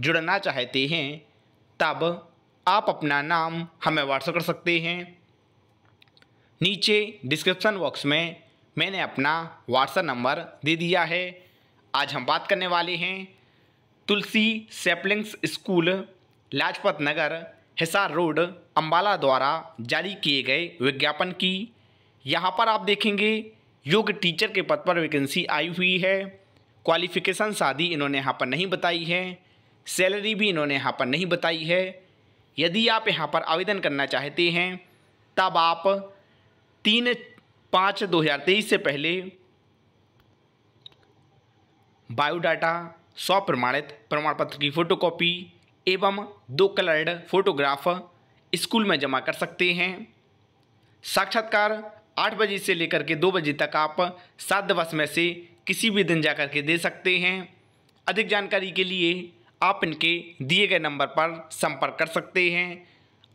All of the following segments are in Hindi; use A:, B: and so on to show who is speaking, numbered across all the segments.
A: जुड़ना चाहते हैं तब आप अपना नाम हमें व्हाट्सएप कर सकते हैं नीचे डिस्क्रिप्शन बॉक्स में मैंने अपना व्हाट्सएप नंबर दे दिया है आज हम बात करने वाले हैं Tulsi saplings school Lajpat Nagar Hisar road Ambala द्वारा जारी किए गए विज्ञापन की यहाँ पर आप देखेंगे योग टीचर के पद पर वैकेंसी आई हुई है क्वालिफिकेशन शादी इन्होंने यहाँ पर नहीं बताई है सैलरी भी इन्होंने यहाँ पर नहीं बताई है यदि आप यहाँ पर आवेदन करना चाहते हैं तब आप तीन पाँच दो हज़ार तेईस से पहले बायोडाटा स्व प्रमाणित प्रमाण पत्र की फ़ोटोकॉपी एवं दो कलर्ड फोटोग्राफ स्कूल में जमा कर सकते हैं साक्षात्कार आठ बजे से लेकर के दो बजे तक आप सात दिवस में से किसी भी दिन जा कर के दे सकते हैं अधिक जानकारी के लिए आप इनके दिए गए नंबर पर संपर्क कर सकते हैं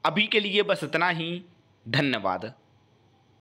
A: अभी के लिए बस इतना ही धन्यवाद